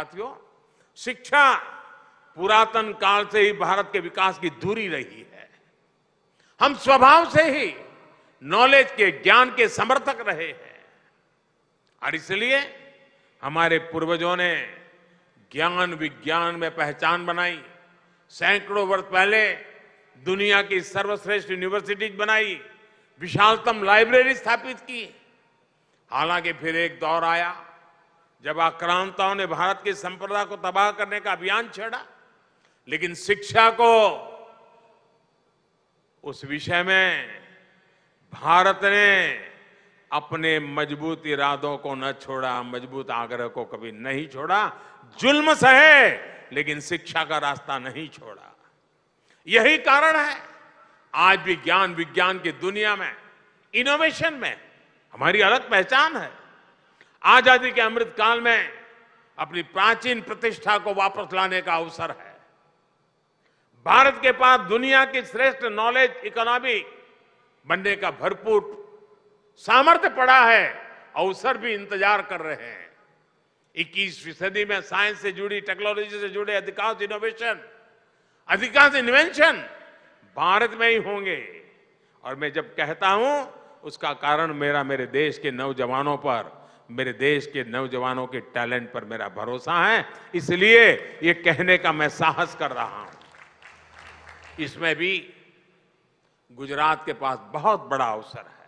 साथियों शिक्षा पुरातन काल से ही भारत के विकास की दूरी रही है हम स्वभाव से ही नॉलेज के ज्ञान के समर्थक रहे हैं और इसलिए हमारे पूर्वजों ने ज्ञान विज्ञान में पहचान बनाई सैकड़ों वर्ष पहले दुनिया की सर्वश्रेष्ठ यूनिवर्सिटीज बनाई विशालतम लाइब्रेरी स्थापित की हालांकि फिर एक दौर आया जब आक्रांताओं ने भारत की संपदा को तबाह करने का अभियान छेड़ा लेकिन शिक्षा को उस विषय में भारत ने अपने मजबूत इरादों को न छोड़ा मजबूत आग्रह को कभी नहीं छोड़ा जुल्म सहे लेकिन शिक्षा का रास्ता नहीं छोड़ा यही कारण है आज भी ज्ञान विज्ञान की दुनिया में इनोवेशन में हमारी अलग पहचान है आजादी के अमृत काल में अपनी प्राचीन प्रतिष्ठा को वापस लाने का अवसर है भारत के पास दुनिया की श्रेष्ठ नॉलेज इकोनॉमी बनने का भरपूर सामर्थ्य पड़ा है अवसर भी इंतजार कर रहे हैं इक्कीस सदी में साइंस से जुड़ी टेक्नोलॉजी से जुड़े अधिकांश इनोवेशन अधिकांश इन्वेंशन भारत में ही होंगे और मैं जब कहता हूं उसका कारण मेरा मेरे देश के नौजवानों पर मेरे देश के नौजवानों के टैलेंट पर मेरा भरोसा है इसलिए ये कहने का मैं साहस कर रहा हूं इसमें भी गुजरात के पास बहुत बड़ा अवसर है